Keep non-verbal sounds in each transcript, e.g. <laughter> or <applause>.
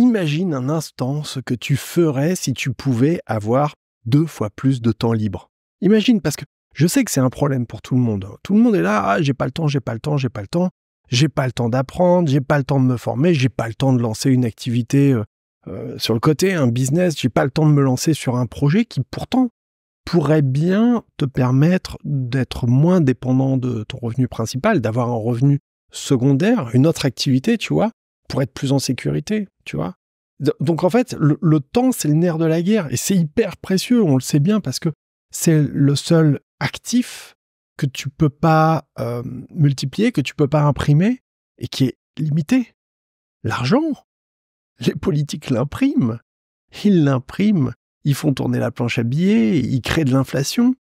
Imagine un instant ce que tu ferais si tu pouvais avoir deux fois plus de temps libre. Imagine, parce que je sais que c'est un problème pour tout le monde. Tout le monde est là, ah, j'ai pas le temps, j'ai pas le temps, j'ai pas le temps, j'ai pas le temps d'apprendre, j'ai pas le temps de me former, j'ai pas le temps de lancer une activité euh, euh, sur le côté, un business, j'ai pas le temps de me lancer sur un projet qui pourtant pourrait bien te permettre d'être moins dépendant de ton revenu principal, d'avoir un revenu secondaire, une autre activité, tu vois, pour être plus en sécurité, vois. Donc en fait, le, temps, c'est le nerf de la guerre et c'est hyper précieux, on le sait bien, parce que c'est le seul actif que tu peux pas euh, multiplier, que tu peux pas imprimer et qui est limité. L'argent, les politiques l'impriment, ils l'impriment, ils font tourner la planche à billets, ils créent de l'inflation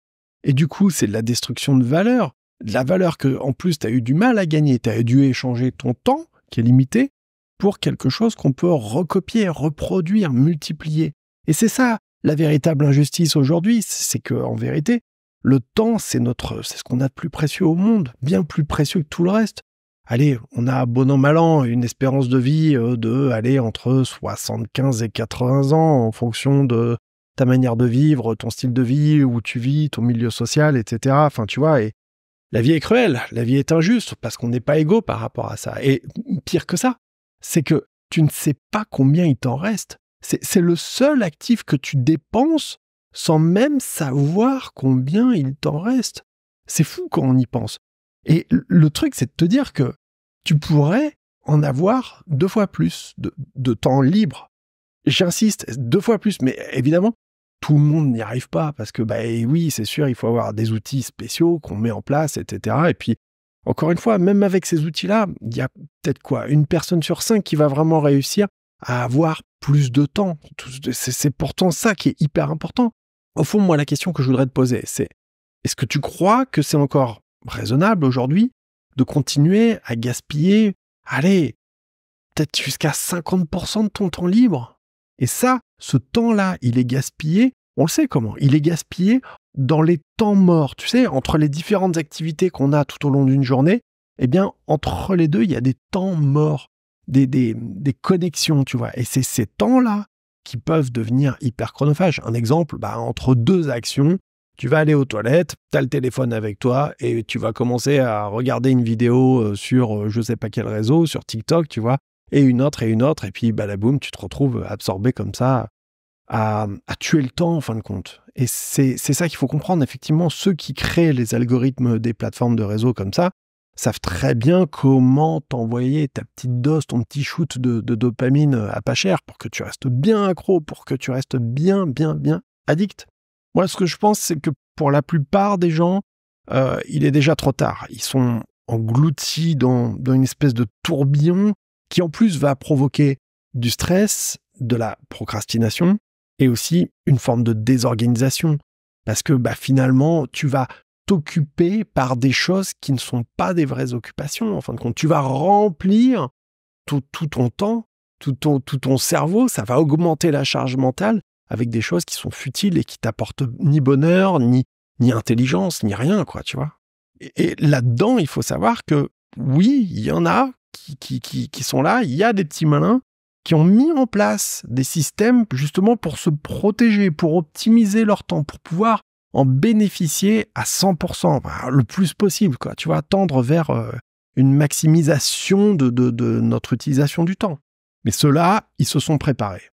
et du coup, c'est de la destruction de valeur, de la valeur que en plus tu as eu du mal à gagner, tu as dû échanger ton temps qui est limité pour quelque chose qu'on peut recopier, reproduire, multiplier. Et c'est ça la véritable injustice aujourd'hui, c'est que en vérité, le temps, c'est notre, c'est ce qu'on a de plus précieux au monde, bien plus précieux que tout le reste. Allez, on a bon an mal an une espérance de vie euh, de aller entre 75 et 80 ans en fonction de ta manière de vivre, ton style de vie, où tu vis, ton milieu social, etc. Enfin, tu vois, et la vie est cruelle, la vie est injuste parce qu'on n'est pas égaux par rapport à ça. Et pire que ça, c'est que tu ne sais pas combien il t'en reste. C'est le seul actif que tu dépenses sans même savoir combien il t'en reste. C'est fou quand on y pense. Et le truc, c'est de te dire que tu pourrais en avoir deux fois plus de, temps libre. J'insiste, deux fois plus, mais évidemment, tout le monde n'y arrive pas parce que, bah eh oui, c'est sûr, il faut avoir des outils spéciaux qu'on met en place, etc. Et puis, encore une fois, même avec ces outils-là, il y a peut-être quoi Une personne sur cinq qui va vraiment réussir à avoir plus de temps. C'est pourtant ça qui est hyper important. Au fond, moi, la question que je voudrais te poser, c'est est-ce que tu crois que c'est encore raisonnable aujourd'hui de continuer à gaspiller, allez, peut-être jusqu'à 50% de ton temps libre Et ça, ce temps-là, il est gaspillé, on le sait comment, il est gaspillé dans les temps morts, tu sais, entre les différentes activités qu'on a tout au long d'une journée, eh bien, entre les deux, il y a des temps morts, des, des, des connexions, tu vois. Et c'est ces temps-là qui peuvent devenir hyper chronophages. Un exemple, bah, entre deux actions, tu vas aller aux toilettes, tu as le téléphone avec toi et tu vas commencer à regarder une vidéo euh, sur euh, je sais pas quel réseau, sur TikTok, tu vois, et une autre et une autre, et puis balaboum, tu te retrouves absorbé comme ça à, tuer le temps en fin de compte. Et c'est ça qu'il faut comprendre. Effectivement, ceux qui créent les algorithmes des plateformes de réseau comme ça savent très bien comment t'envoyer ta petite dose, ton petit shoot de, dopamine euh, à pas cher pour que tu restes bien accro, pour que tu restes bien, bien, bien addict. Moi, ce que je pense, c'est que pour la plupart des gens, euh, il est déjà trop tard. Ils sont engloutis dans, dans une espèce de tourbillon qui en plus va provoquer du stress, de la procrastination, et aussi une forme de désorganisation. Parce que bah, finalement, tu vas t'occuper par des choses qui ne sont pas des vraies occupations. En fin de compte, tu vas remplir tout, ton temps, tout ton, cerveau, ça va augmenter la charge mentale avec des choses qui sont futiles et qui t'apportent ni bonheur, ni, ni intelligence, ni rien, quoi, tu vois. Et, là-dedans, il faut savoir que oui, il y en a qui, qui, qui sont là, il y a des petits malins qui ont mis en place des systèmes justement pour se protéger, pour optimiser leur temps, pour pouvoir en bénéficier à 100%, le plus possible, quoi. Tu vois, tendre vers euh, une maximisation de, notre utilisation du temps. Mais ceux-là, ils se sont préparés.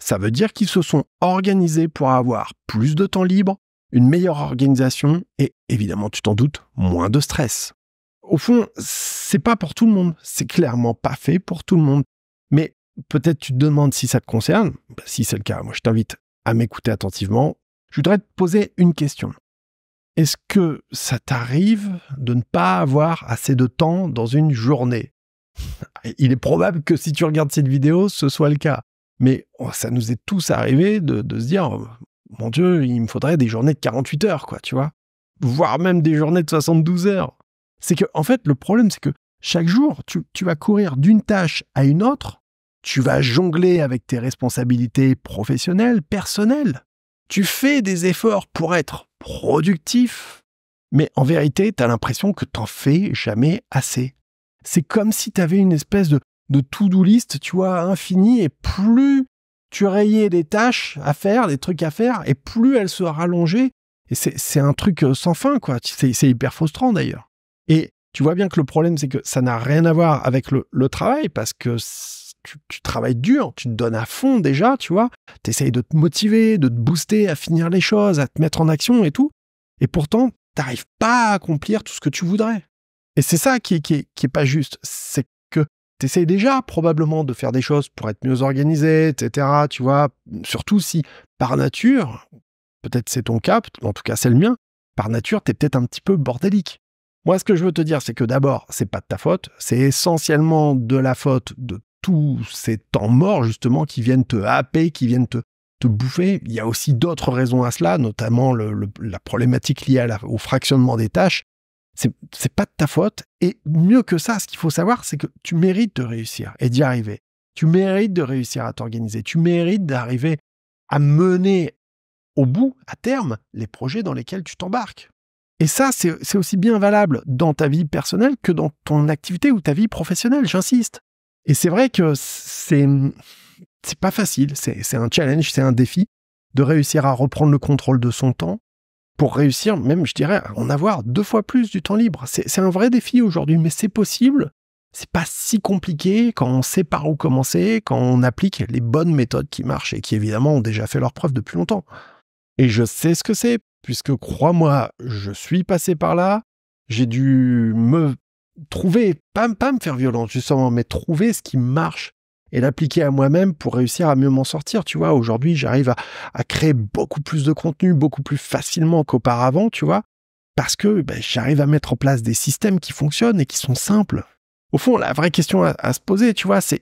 Ça veut dire qu'ils se sont organisés pour avoir plus de temps libre, une meilleure organisation et évidemment, tu t'en doutes, moins de stress. Au fond, c'est pas pour tout le monde, c'est clairement pas fait pour tout le monde. Mais peut-être tu te demandes si ça te concerne. Bah, si c'est le cas, moi je t'invite à m'écouter attentivement. Je voudrais te poser une question. Est-ce que ça t'arrive de ne pas avoir assez de temps dans une journée <laughs> Il est probable que si tu regardes cette vidéo, ce soit le cas. Mais oh, ça nous est tous arrivé de, se dire, mon Dieu, il me faudrait des journées de 48 heures, quoi, tu vois. Voire même des journées de 72 heures. C'est que, en fait, le problème, c'est que chaque jour, tu vas courir d'une tâche à une autre tu vas jongler avec tes responsabilités professionnelles, personnelles. Tu fais des efforts pour être productif, mais en vérité, tu as l'impression que t'en fais jamais assez. C'est comme si tu avais une espèce de, de to-do list, tu vois, infinie, et plus tu rayais des tâches à faire, des trucs à faire, et plus elles se rallongeaient. Et c'est un truc euh, sans fin, quoi. C'est hyper frustrant d'ailleurs. Et tu vois bien que le problème, c'est que ça n'a rien à voir avec le travail, parce que tu, travailles dur, tu te donnes à fond déjà, tu vois. Tu essayes de te motiver, de te booster à finir les choses, à te mettre en action et tout. Et pourtant, tu n'arrives pas à accomplir tout ce que tu voudrais. Et c'est ça qui, qui, qui est pas juste. C'est que tu t'essayes déjà probablement de faire des choses pour être mieux organisé, etc. Tu vois, surtout si par nature, peut-être c'est ton cap, en tout cas c'est le mien, par nature, tu es peut-être un petit peu bordélique. Moi, ce que je veux te dire, c'est que d'abord, c'est pas de ta faute, c'est essentiellement de la faute de tous ces temps morts justement qui viennent te happer, qui viennent te, bouffer. Il y a aussi d'autres raisons à cela, notamment la problématique liée au fractionnement des tâches. C'est pas de ta faute. Et mieux que ça, ce qu'il faut savoir, c'est que tu mérites de réussir et d'y arriver. Tu mérites de réussir à t'organiser. Tu mérites d'arriver à mener au bout, à terme, les projets dans lesquels tu t'embarques. Et ça, c'est aussi bien valable dans ta vie personnelle que dans ton activité ou ta vie professionnelle, j'insiste. Et c'est vrai que c'est c'est pas facile, c'est un challenge, c'est un défi de réussir à reprendre le contrôle de son temps pour réussir, même je dirais, à en avoir deux fois plus du temps libre. C'est un vrai défi aujourd'hui, mais c'est possible. C'est pas si compliqué quand on sait par où commencer, quand on applique les bonnes méthodes qui marchent et qui évidemment ont déjà fait leur preuve depuis longtemps. Et je sais ce que c'est, puisque crois-moi, je suis passé par là, j'ai dû me trouver, pas, pas me faire violence justement, mais trouver ce qui marche et l'appliquer à moi-même pour réussir à mieux m'en sortir. Tu vois, aujourd'hui, j'arrive à, créer beaucoup plus de contenu, beaucoup plus facilement qu'auparavant, tu vois, parce que ben, j'arrive à mettre en place des systèmes qui fonctionnent et qui sont simples. Au fond, la vraie question à, se poser, tu vois, c'est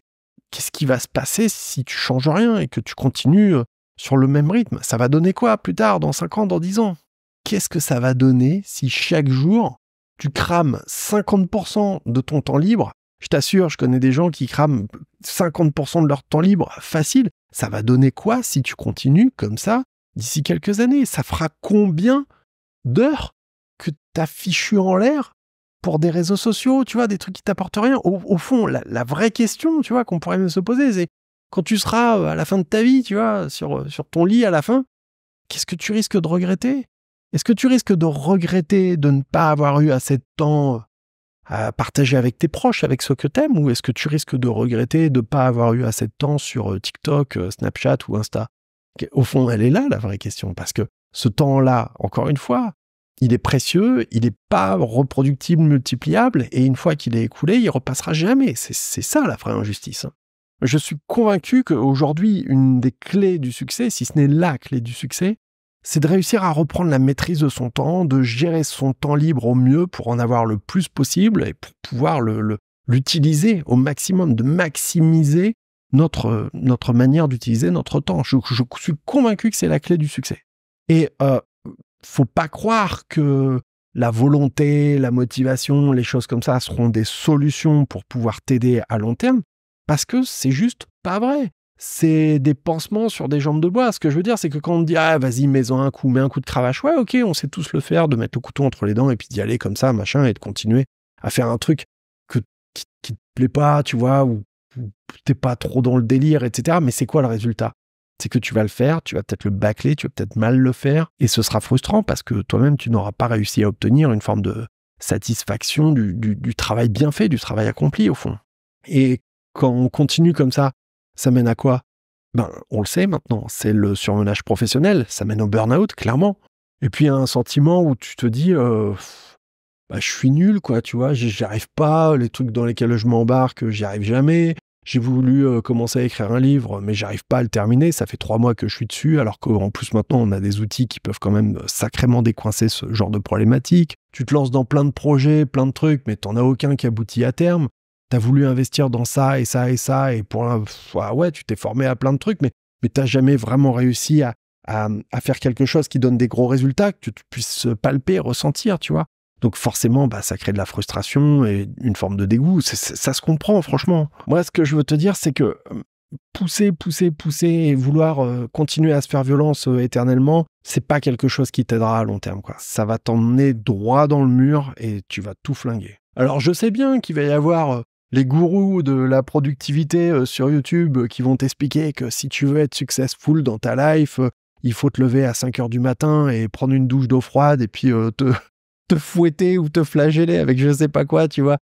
qu'est-ce qui va se passer si tu changes rien et que tu continues euh, sur le même rythme Ça va donner quoi plus tard, dans 5 ans, dans 10 ans Qu'est-ce que ça va donner si chaque jour tu crames 50% de ton temps libre, je t'assure, je connais des gens qui crament 50% de leur temps libre facile. Ça va donner quoi si tu continues comme ça d'ici quelques années Ça fera combien d'heures que as fichu en l'air pour des réseaux sociaux, tu vois, des trucs qui t'apportent rien au, fond, la, vraie question, tu vois, qu'on pourrait même se poser, c'est quand tu seras euh, à la fin de ta vie, tu vois, euh, sur ton lit à la fin, qu'est-ce que tu risques de regretter est-ce que tu risques de regretter de ne pas avoir eu assez de temps euh, à partager avec tes proches, avec ceux que t'aimes, ou est-ce que tu risques de regretter de ne pas avoir eu assez de temps sur euh, TikTok, euh, Snapchat ou Insta Au fond, elle est là la vraie question, parce que ce temps-là, encore une fois, il est précieux, il n'est pas reproductible, multipliable, et une fois qu'il est écoulé, il repassera jamais. C'est ça la vraie injustice. Hein. Je suis convaincu qu'aujourd'hui, une des clés du succès, si ce n'est la clé du succès, c'est de réussir à reprendre la maîtrise de son temps, de gérer son temps libre au mieux pour en avoir le plus possible et pour pouvoir l'utiliser au maximum, de maximiser notre, manière d'utiliser notre temps. Je, suis convaincu que c'est la clé du succès. Et euh, faut pas croire que la volonté, la motivation, les choses comme ça seront des solutions pour pouvoir t'aider à long terme, parce que c'est juste pas vrai c'est des pansements sur des jambes de bois. Ce que je veux dire, c'est que quand on dit ah vas-y mets-en un coup, mets un coup de cravache, ouais ok, on sait tous le faire, de mettre le couteau entre les dents et puis d'y aller comme ça, machin, et de continuer à faire un truc qui, ne te plaît pas, tu vois, ou, tu t'es pas trop dans le délire, etc. Mais c'est quoi le résultat C'est que tu vas le faire, tu vas peut-être le bâcler, tu vas peut-être mal le faire, et ce sera frustrant parce que toi-même tu n'auras pas réussi à obtenir une forme de satisfaction du, du travail bien fait, du travail accompli au fond. Et quand on continue comme ça ça mène à quoi Ben, on le sait maintenant, c'est le surmenage professionnel, ça mène au burn-out, clairement. Et puis un sentiment où tu te dis, euh, bah, je suis nul, quoi, tu vois, j'y arrive pas, les trucs dans lesquels je m'embarque, euh, j'y arrive jamais. J'ai voulu euh, commencer à écrire un livre, mais j'arrive pas à le terminer. Ça fait trois mois que je suis dessus, alors qu'en plus maintenant on a des outils qui peuvent quand même sacrément décoincer ce genre de problématique. Tu te lances dans plein de projets, plein de trucs, mais t'en as aucun qui aboutit à terme t'as voulu investir dans ça et ça et ça, et pour un, ah ouais, tu t'es formé à plein de trucs, mais, t'as jamais vraiment réussi à, faire quelque chose qui donne des gros résultats, que tu, puisses euh, palper, ressentir, tu vois. Donc forcément, bah, ça crée de la frustration et une forme de dégoût. ça se comprend, franchement. Moi, ce que je veux te dire, c'est que euh, pousser, pousser, pousser et vouloir euh, continuer à se faire violence éternellement, c'est pas quelque chose qui t'aidera à long terme. Quoi. Ça va t'emmener droit dans le mur et tu vas tout flinguer. Alors je sais bien qu'il va y avoir les gourous de la productivité euh, sur YouTube euh, qui vont t'expliquer que si tu veux être successful dans ta life, euh, il faut te lever à 5 heures du matin et prendre une douche d'eau froide et puis te, <laughs> te fouetter ou te flageller avec je sais pas quoi, tu vois.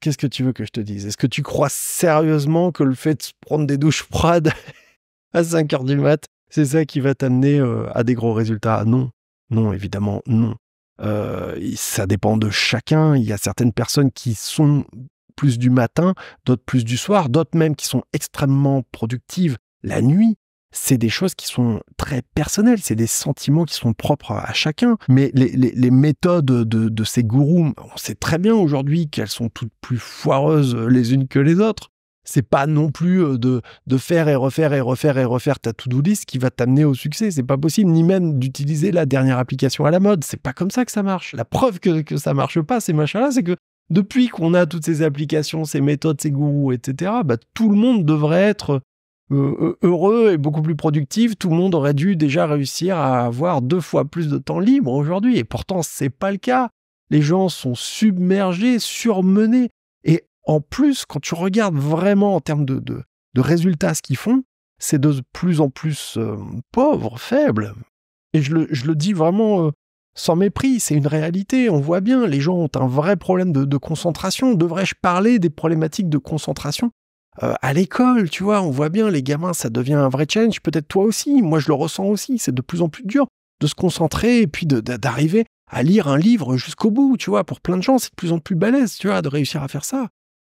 Qu'est-ce que tu veux que je te dise Est-ce que tu crois sérieusement que le fait de prendre des douches froides <laughs> à 5 heures du mat, c'est ça qui va t'amener à des gros résultats Non, non, évidemment, non. ça dépend de chacun. Il y a certaines personnes qui sont plus du matin, d'autres plus du soir, d'autres même qui sont extrêmement productives la nuit. C'est des choses qui sont très personnelles, c'est des sentiments qui sont propres à chacun. Mais les, méthodes de, ces gourous, on sait très bien aujourd'hui qu'elles sont toutes plus foireuses euh, les unes que les autres c'est pas non plus euh, de, faire et refaire et refaire et refaire ta to-do list qui va t'amener au succès. C'est pas possible, ni même d'utiliser la dernière application à la mode. C'est pas comme ça que ça marche. La preuve que, que ça marche pas, ces machins-là, c'est que depuis qu'on a toutes ces applications, ces méthodes, ces gourous, etc., bah, tout le monde devrait être euh, heureux et beaucoup plus productif. Tout le monde aurait dû déjà réussir à avoir deux fois plus de temps libre aujourd'hui. Et pourtant, ce n'est pas le cas. Les gens sont submergés, surmenés. Et en plus, quand tu regardes vraiment en termes de, résultats ce qu'ils font, c'est de plus en plus euh, pauvre, faible. Et je le, dis vraiment euh, sans mépris, c'est une réalité, on voit bien, les gens ont un vrai problème de, concentration, devrais-je parler des problématiques de concentration euh, à l'école, tu vois, on voit bien, les gamins, ça devient un vrai challenge, peut-être toi aussi, moi je le ressens aussi, c'est de plus en plus dur de se concentrer et puis d'arriver à lire un livre jusqu'au bout, tu vois, pour plein de gens, c'est de plus en plus balèze, tu vois, de réussir à faire ça.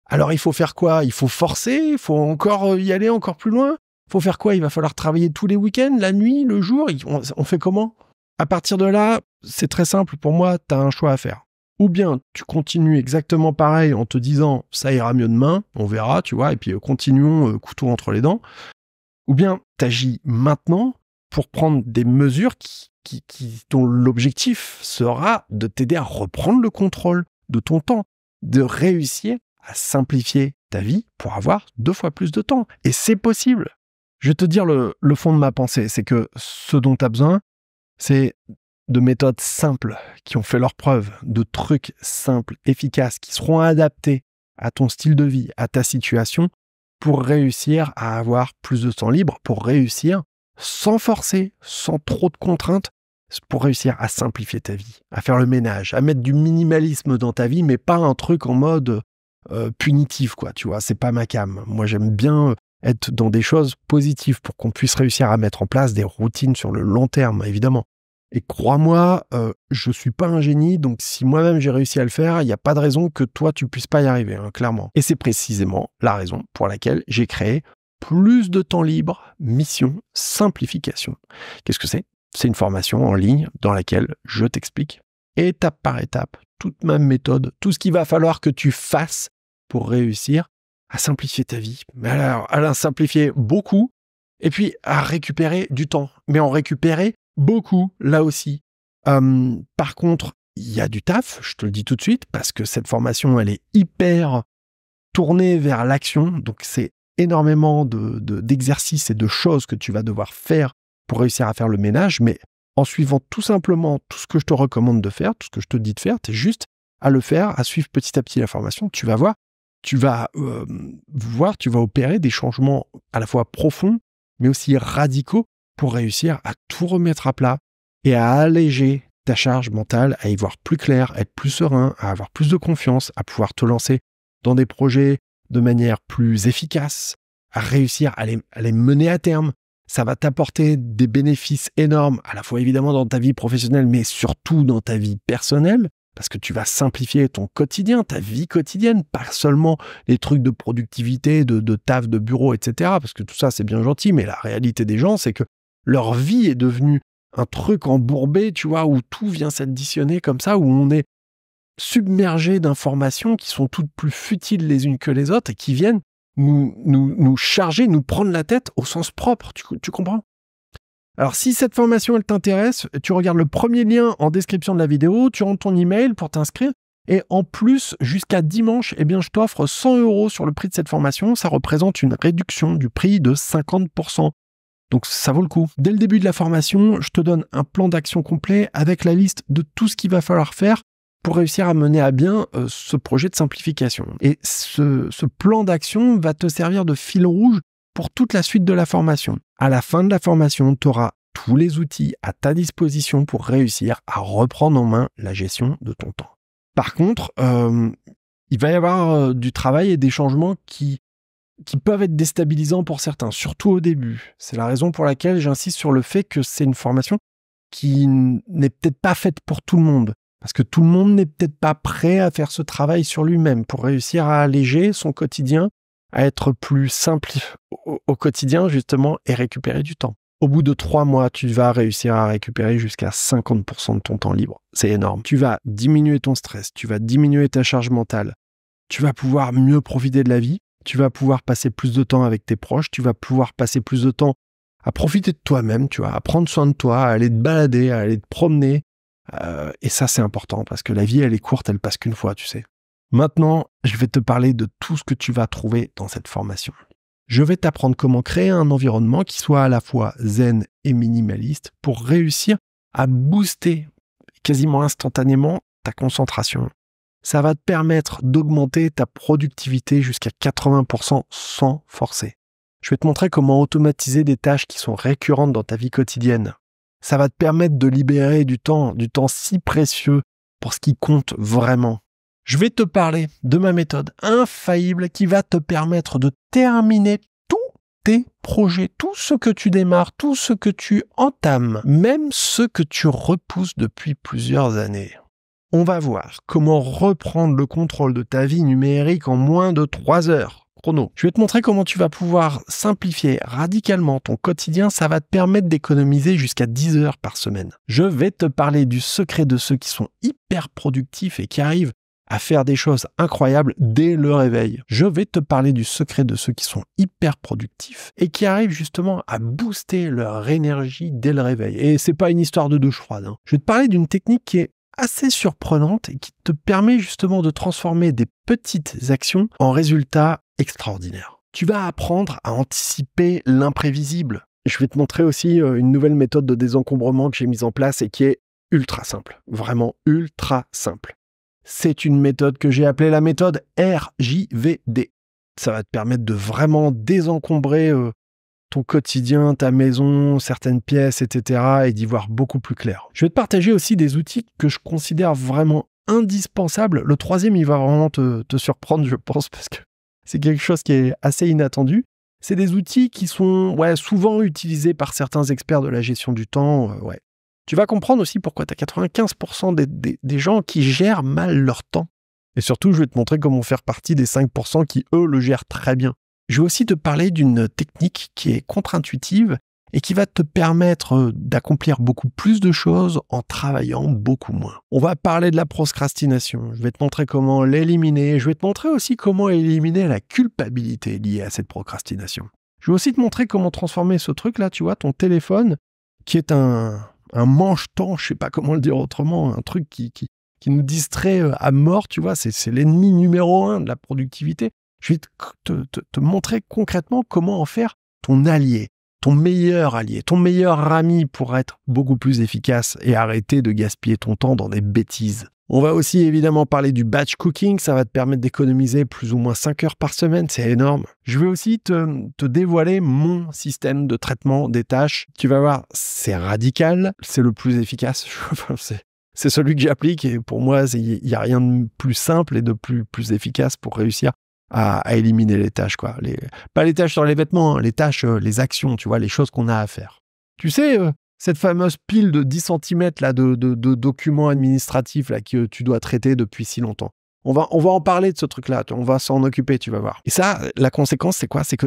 Alors il faut faire quoi Il faut forcer, il faut encore euh, y aller encore plus loin. Faut faire quoi Il va falloir travailler tous les week-ends, la nuit, le jour. On, on fait comment À partir de là, c'est très simple pour moi, tu as un choix à faire. Ou bien tu continues exactement pareil en te disant ça ira mieux demain, on verra, tu vois, et puis euh, continuons euh, couteau entre les dents. Ou bien tu agis maintenant pour prendre des mesures qui, qui, dont l'objectif sera de t'aider à reprendre le contrôle de ton temps, de réussir à simplifier ta vie pour avoir deux fois plus de temps. Et c'est possible. Je vais te dire le, le fond de ma pensée, c'est que ce dont tu as besoin, c'est de méthodes simples qui ont fait leurs preuve, de trucs simples, efficaces, qui seront adaptés à ton style de vie, à ta situation, pour réussir à avoir plus de temps libre, pour réussir sans forcer, sans trop de contraintes, pour réussir à simplifier ta vie, à faire le ménage, à mettre du minimalisme dans ta vie, mais pas un truc en mode euh, punitif, quoi, tu vois, c'est pas ma cam. Moi, j'aime bien euh, être dans des choses positives pour qu'on puisse réussir à mettre en place des routines sur le long terme, évidemment. Et crois-moi, je euh, je suis pas un génie, donc si moi-même j'ai réussi à le faire, il n'y a pas de raison que toi tu puisses pas y arriver, hein, clairement. Et c'est précisément la raison pour laquelle j'ai créé plus de temps libre, mission, simplification. Qu'est-ce que c'est C'est une formation en ligne dans laquelle je t'explique étape par étape toute ma méthode, tout ce qu'il va falloir que tu fasses pour réussir à simplifier ta vie. Mais alors, à la simplifier beaucoup, et puis à récupérer du temps. Mais en récupérer beaucoup là aussi. Hum, par contre, il y a du taf, je te le dis tout de suite, parce que cette formation, elle est hyper tournée vers l'action. Donc, c'est énormément d'exercices et de choses que tu vas devoir faire pour réussir à faire le ménage. Mais en suivant tout simplement tout ce que je te recommande de faire, tout ce que je te dis de faire, tu es juste à le faire, à suivre petit à petit la formation. Tu vas voir, tu vas euh, voir, tu vas opérer des changements à la fois profonds, mais aussi radicaux pour réussir à tout remettre à plat et à alléger ta charge mentale, à y voir plus clair, à être plus serein, à avoir plus de confiance, à pouvoir te lancer dans des projets de manière plus efficace, à réussir à les, mener à terme. Ça va t'apporter des bénéfices énormes, à la fois évidemment dans ta vie professionnelle, mais surtout dans ta vie personnelle, parce que tu vas simplifier ton quotidien, ta vie quotidienne, pas seulement les trucs de productivité, de, de taf, de bureau, etc. Parce que tout ça, c'est bien gentil, mais la réalité des gens, c'est que leur vie est devenue un truc embourbé, tu vois, où tout vient s'additionner comme ça, où on est submergé d'informations qui sont toutes plus futiles les unes que les autres et qui viennent nous, charger, nous prendre la tête au sens propre, tu, comprends alors si cette formation elle t'intéresse, tu regardes le premier lien en description de la vidéo, tu rentres ton email pour t'inscrire et en plus jusqu'à dimanche, eh bien je t'offre 100 euros sur le prix de cette formation, ça représente une réduction du prix de 50%. Donc ça vaut le coup. Dès le début de la formation, je te donne un plan d'action complet avec la liste de tout ce qu'il va falloir faire pour réussir à mener à bien euh, ce projet de simplification. Et ce, plan d'action va te servir de fil rouge pour toute la suite de la formation. À la fin de la formation, tu auras tous les outils à ta disposition pour réussir à reprendre en main la gestion de ton temps. Par contre, euh, il va y avoir euh, du travail et des changements qui qui peuvent être déstabilisants pour certains, surtout au début. C'est la raison pour laquelle j'insiste sur le fait que c'est une formation qui n'est peut-être pas faite pour tout le monde, parce que tout le monde n'est peut-être pas prêt à faire ce travail sur lui-même pour réussir à alléger son quotidien, à être plus simple au, quotidien justement et récupérer du temps. Au bout de trois mois, tu vas réussir à récupérer jusqu'à 50% de ton temps libre. C'est énorme. Tu vas diminuer ton stress, tu vas diminuer ta charge mentale, tu vas pouvoir mieux profiter de la vie tu vas pouvoir passer plus de temps avec tes proches, tu vas pouvoir passer plus de temps à profiter de toi-même, tu vois, à prendre soin de toi, à aller te balader, à aller te promener. Euh, et ça, c'est important parce que la vie, elle est courte, elle passe qu'une fois, tu sais. Maintenant, je vais te parler de tout ce que tu vas trouver dans cette formation. Je vais t'apprendre comment créer un environnement qui soit à la fois zen et minimaliste pour réussir à booster quasiment instantanément ta concentration, ça va te permettre d'augmenter ta productivité jusqu'à 80% sans forcer. Je vais te montrer comment automatiser des tâches qui sont récurrentes dans ta vie quotidienne. Ça va te permettre de libérer du temps, du temps si précieux pour ce qui compte vraiment. Je vais te parler de ma méthode infaillible qui va te permettre de terminer tous tes projets, tout ce que tu démarres, tout ce que tu entames, même ce que tu repousses depuis plusieurs années. On va voir comment reprendre le contrôle de ta vie numérique en moins de 3 heures. Chrono. Je vais te montrer comment tu vas pouvoir simplifier radicalement ton quotidien. Ça va te permettre d'économiser jusqu'à 10 heures par semaine. Je vais te parler du secret de ceux qui sont hyper productifs et qui arrivent à faire des choses incroyables dès le réveil. Je vais te parler du secret de ceux qui sont hyper productifs et qui arrivent justement à booster leur énergie dès le réveil. Et c'est pas une histoire de douche froide. Hein. Je vais te parler d'une technique qui est assez surprenante et qui te permet justement de transformer des petites actions en résultats extraordinaires. Tu vas apprendre à anticiper l'imprévisible. Je vais te montrer aussi euh, une nouvelle méthode de désencombrement que j'ai mise en place et qui est ultra simple, vraiment ultra simple. C'est une méthode que j'ai appelée la méthode RJVD. Ça va te permettre de vraiment désencombrer euh, ton quotidien, ta maison, certaines pièces, etc. et d'y voir beaucoup plus clair. Je vais te partager aussi des outils que je considère vraiment indispensables. Le troisième, il va vraiment te, surprendre, je pense, parce que c'est quelque chose qui est assez inattendu. C'est des outils qui sont souvent utilisés par certains experts de la gestion du temps. Euh, ouais. Tu vas comprendre aussi pourquoi tu as 95% des gens qui gèrent mal leur temps. Et surtout, je vais te montrer comment faire partie des 5% qui, eux, le gèrent très bien. Je vais aussi te parler d'une technique qui est contre-intuitive et qui va te permettre d'accomplir beaucoup plus de choses en travaillant beaucoup moins. On va parler de la procrastination, je vais te montrer comment l'éliminer, je vais te montrer aussi comment éliminer la culpabilité liée à cette procrastination. Je vais aussi te montrer comment transformer ce truc-là, tu vois, ton téléphone, qui est un, un manche-temps, je sais pas comment le dire autrement, un truc qui, qui nous distrait à mort, tu vois, c'est l'ennemi numéro un de la productivité. Je vais te, montrer concrètement comment en faire ton allié, ton meilleur allié, ton meilleur ami pour être beaucoup plus efficace et arrêter de gaspiller ton temps dans des bêtises. On va aussi évidemment parler du batch cooking, ça va te permettre d'économiser plus ou moins 5 heures par semaine, c'est énorme. Je vais aussi te, dévoiler mon système de traitement des tâches. Tu vas voir, c'est radical, c'est le plus efficace, <laughs> c'est celui que j'applique et pour moi, il n'y a rien de plus simple et de plus, plus efficace pour réussir à, éliminer les tâches, quoi. pas les tâches sur les vêtements, hein, les tâches, euh, les actions, tu vois, les choses qu'on a à faire. Tu sais, euh, cette fameuse pile de 10 cm de, documents administratifs que tu dois traiter depuis si longtemps. On va, en parler de ce truc-là, on va s'en occuper, tu vas voir. Et ça, la conséquence, c'est quoi C'est que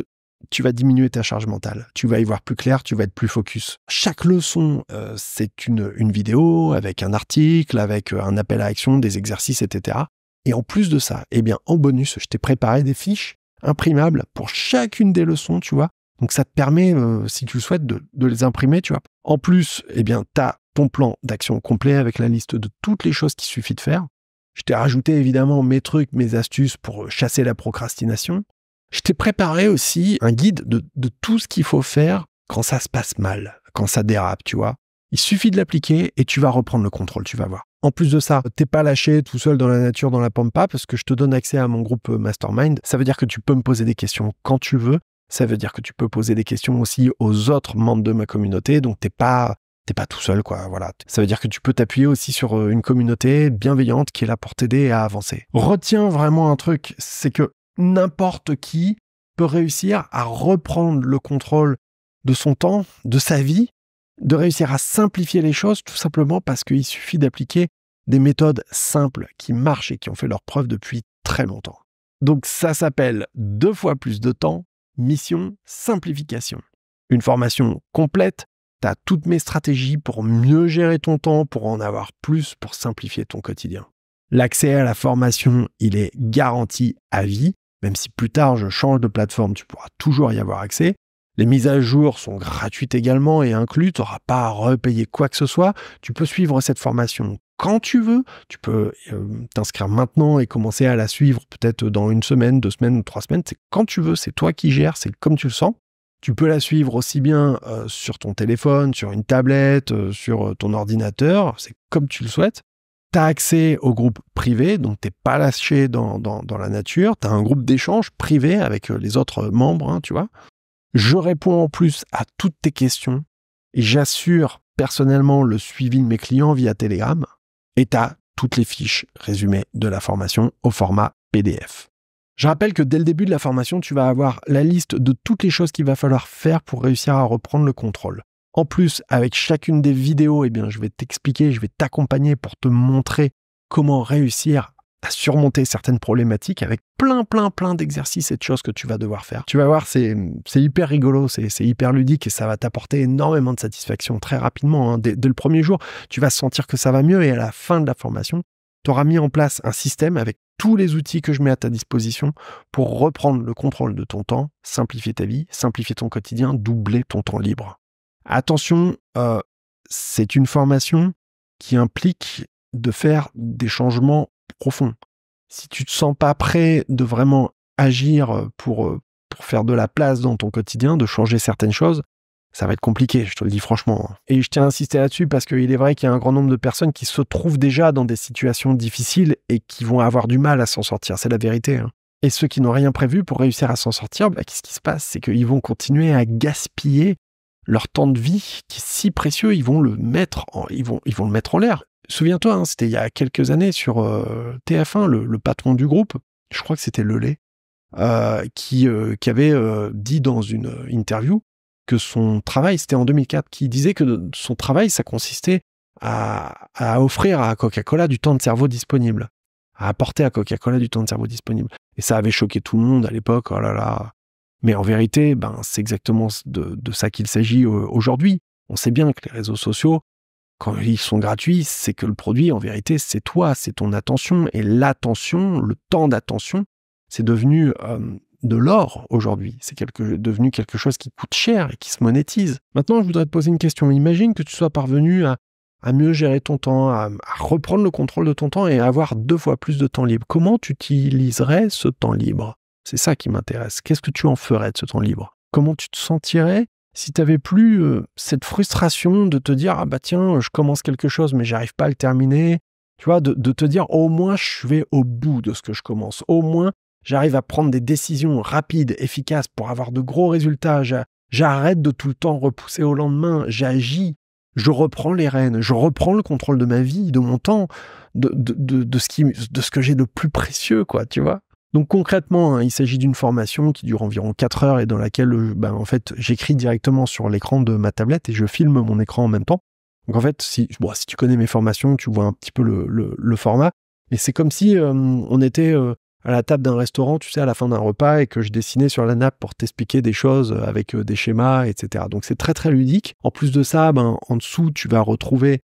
tu vas diminuer ta charge mentale, tu vas y voir plus clair, tu vas être plus focus. Chaque leçon, euh, c'est une vidéo avec un article, avec un appel à action, des exercices, etc. Et en plus de ça, eh bien, en bonus, je t'ai préparé des fiches imprimables pour chacune des leçons, tu vois. Donc ça te permet, euh, si tu le souhaites, de, les imprimer, tu vois. En plus, eh bien, tu as ton plan d'action complet avec la liste de toutes les choses qu'il suffit de faire. Je t'ai rajouté évidemment mes trucs, mes astuces pour euh, chasser la procrastination. Je t'ai préparé aussi un guide de, de tout ce qu'il faut faire quand ça se passe mal, quand ça dérape, tu vois. Il suffit de l'appliquer et tu vas reprendre le contrôle, tu vas voir. En plus de ça, t'es pas lâché tout seul dans la nature, dans la pampa, parce que je te donne accès à mon groupe euh, Mastermind. Ça veut dire que tu peux me poser des questions quand tu veux. Ça veut dire que tu peux poser des questions aussi aux autres membres de ma communauté. Donc t'es pas t'es pas tout seul, quoi. Voilà. Ça veut dire que tu peux t'appuyer aussi sur euh, une communauté bienveillante qui est là pour t'aider à avancer. Retiens vraiment un truc, c'est que n'importe qui peut réussir à reprendre le contrôle de son temps, de sa vie, de réussir à simplifier les choses tout simplement parce qu'il suffit d'appliquer des méthodes simples qui marchent et qui ont fait leur preuve depuis très longtemps. Donc ça s'appelle deux fois plus de temps, mission simplification. Une formation complète, tu as toutes mes stratégies pour mieux gérer ton temps, pour en avoir plus, pour simplifier ton quotidien. L'accès à la formation, il est garanti à vie, même si plus tard je change de plateforme, tu pourras toujours y avoir accès. Les mises à jour sont gratuites également et incluses, tu n'auras pas à repayer quoi que ce soit. Tu peux suivre cette formation quand tu veux. Tu peux euh, t'inscrire maintenant et commencer à la suivre peut-être dans une semaine, deux semaines ou trois semaines. C'est quand tu veux, c'est toi qui gères, c'est comme tu le sens. Tu peux la suivre aussi bien euh, sur ton téléphone, sur une tablette, euh, sur ton ordinateur, c'est comme tu le souhaites. Tu as accès au groupe privé, donc tu n'es pas lâché dans, la nature. Tu as un groupe d'échange privé avec les autres membres, hein, tu vois. Je réponds en plus à toutes tes questions. et J'assure personnellement le suivi de mes clients via Telegram. Et tu as toutes les fiches résumées de la formation au format PDF. Je rappelle que dès le début de la formation, tu vas avoir la liste de toutes les choses qu'il va falloir faire pour réussir à reprendre le contrôle. En plus, avec chacune des vidéos, eh bien, je vais t'expliquer, je vais t'accompagner pour te montrer comment réussir surmonter certaines problématiques avec plein, plein, plein d'exercices et de choses que tu vas devoir faire. Tu vas voir, c'est hyper rigolo, c'est hyper ludique et ça va t'apporter énormément de satisfaction très rapidement. Hein. Dès, le premier jour, tu vas sentir que ça va mieux et à la fin de la formation, tu auras mis en place un système avec tous les outils que je mets à ta disposition pour reprendre le contrôle de ton temps, simplifier ta vie, simplifier ton quotidien, doubler ton temps libre. Attention, euh, c'est une formation qui implique de faire des changements profond. Si tu te sens pas prêt de vraiment agir euh, euh, pour, faire de la place dans ton quotidien, de changer certaines choses, ça va être compliqué, je te le dis franchement. Hein. Et je tiens à insister là-dessus parce qu'il est vrai qu'il y a un grand nombre de personnes qui se trouvent déjà dans des situations difficiles et qui vont avoir du mal à s'en sortir, c'est la vérité. Hein. Et ceux qui n'ont rien prévu pour réussir à s'en sortir, bah, qu'est-ce qui se passe C'est qu'ils vont continuer à gaspiller leur temps de vie qui est si précieux, ils vont le mettre ils ils vont le mettre en l'air. Souviens-toi, hein, c'était il y a quelques années sur euh, TF1, le, patron du groupe, je crois que c'était Lelay, euh, euh, qui, avait dit dans une interview que son travail, c'était en 2004, qui disait que son travail, ça consistait à, offrir à Coca-Cola du temps de cerveau disponible, à apporter à Coca-Cola du temps de cerveau disponible. Et ça avait choqué tout le monde à l'époque, oh là là. Mais en vérité, ben, c'est exactement de ça qu'il s'agit aujourd'hui. On sait bien que les réseaux sociaux, quand ils sont gratuits, c'est que le produit, en vérité, c'est toi, c'est ton attention. Et l'attention, le temps d'attention, c'est devenu euh, de l'or aujourd'hui. C'est devenu quelque chose qui coûte cher et qui se monétise. Maintenant, je voudrais te poser une question. Imagine que tu sois parvenu à, mieux gérer ton temps, à, reprendre le contrôle de ton temps et avoir deux fois plus de temps libre. Comment tu utiliserais ce temps libre C'est ça qui m'intéresse. Qu'est-ce que tu en ferais de ce temps libre Comment tu te sentirais si tu plus euh, cette frustration de te dire, ah bah tiens, je commence quelque chose, mais j'arrive pas à le terminer, tu vois, de, te dire, au moins, je vais au bout de ce que je commence, au moins, j'arrive à prendre des décisions rapides, efficaces pour avoir de gros résultats, j'arrête de tout le temps repousser au lendemain, j'agis, je reprends les rênes, je reprends le contrôle de ma vie, de mon temps, de, de, de ce, qui, de ce que j'ai de plus précieux, quoi, tu vois. Donc concrètement, hein, il s'agit d'une formation qui dure environ 4 heures et dans laquelle euh, bah, en fait, j'écris directement sur l'écran de ma tablette et je filme mon écran en même temps. Donc en fait, si, tu connais mes formations, tu vois un petit peu le, format. Mais c'est comme si euh, on était euh, à la table d'un restaurant, tu sais, à la fin d'un repas et que je dessinais sur la nappe pour t'expliquer des choses avec des schémas, etc. Donc c'est très très ludique. En plus de ça, ben, en dessous, tu vas retrouver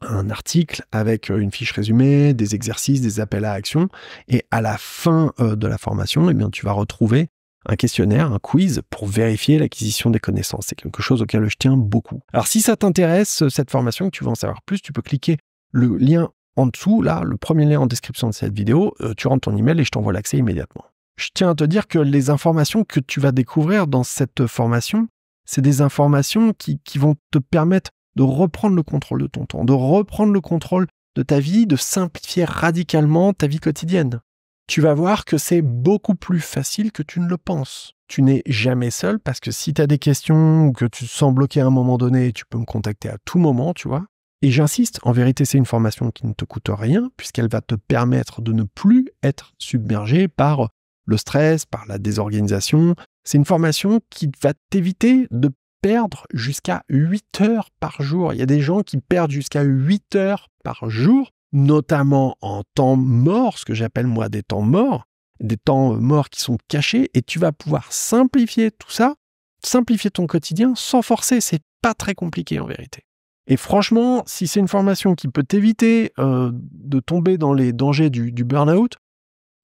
un article avec euh, une fiche résumée, des exercices, des appels à action. Et à la fin euh, de la formation, eh bien, tu vas retrouver un questionnaire, un quiz pour vérifier l'acquisition des connaissances. C'est quelque chose auquel je tiens beaucoup. Alors si ça t'intéresse, euh, cette formation, que tu veux en savoir plus, tu peux cliquer le lien en dessous, là, le premier lien en description de cette vidéo, tu rentres ton email et je t'envoie l'accès immédiatement. Je tiens à te dire que les informations que tu vas découvrir dans cette formation, c'est des informations qui, qui vont te permettre de reprendre le contrôle de ton temps, de reprendre le contrôle de ta vie, de simplifier radicalement ta vie quotidienne. Tu vas voir que c'est beaucoup plus facile que tu ne le penses. Tu n'es jamais seul parce que si tu as des questions ou que tu te sens bloqué à un moment donné, tu peux me contacter à tout moment, tu vois. Et j'insiste, en vérité, c'est une formation qui ne te coûte rien puisqu'elle va te permettre de ne plus être submergé par le stress, par la désorganisation. C'est une formation qui va t'éviter de perdre jusqu'à 8 heures par jour. Il y a des gens qui perdent jusqu'à 8 heures par jour, notamment en temps mort, ce que j'appelle moi des temps morts, des temps euh, morts qui sont cachés, et tu vas pouvoir simplifier tout ça, simplifier ton quotidien sans forcer. C'est pas très compliqué en vérité. Et franchement, si c'est une formation qui peut t'éviter euh, de tomber dans les dangers du, burn-out,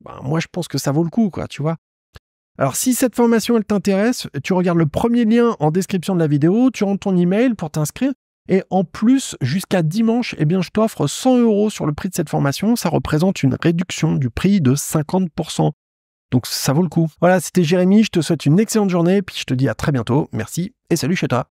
ben, moi je pense que ça vaut le coup, quoi, tu vois. Alors si cette formation elle t'intéresse, tu regardes le premier lien en description de la vidéo, tu rentres ton email pour t'inscrire et en plus, jusqu'à dimanche, eh bien, je t'offre 100 euros sur le prix de cette formation. Ça représente une réduction du prix de 50%. Donc ça vaut le coup. Voilà, c'était Jérémy, je te souhaite une excellente journée, puis je te dis à très bientôt. Merci et salut chez toi.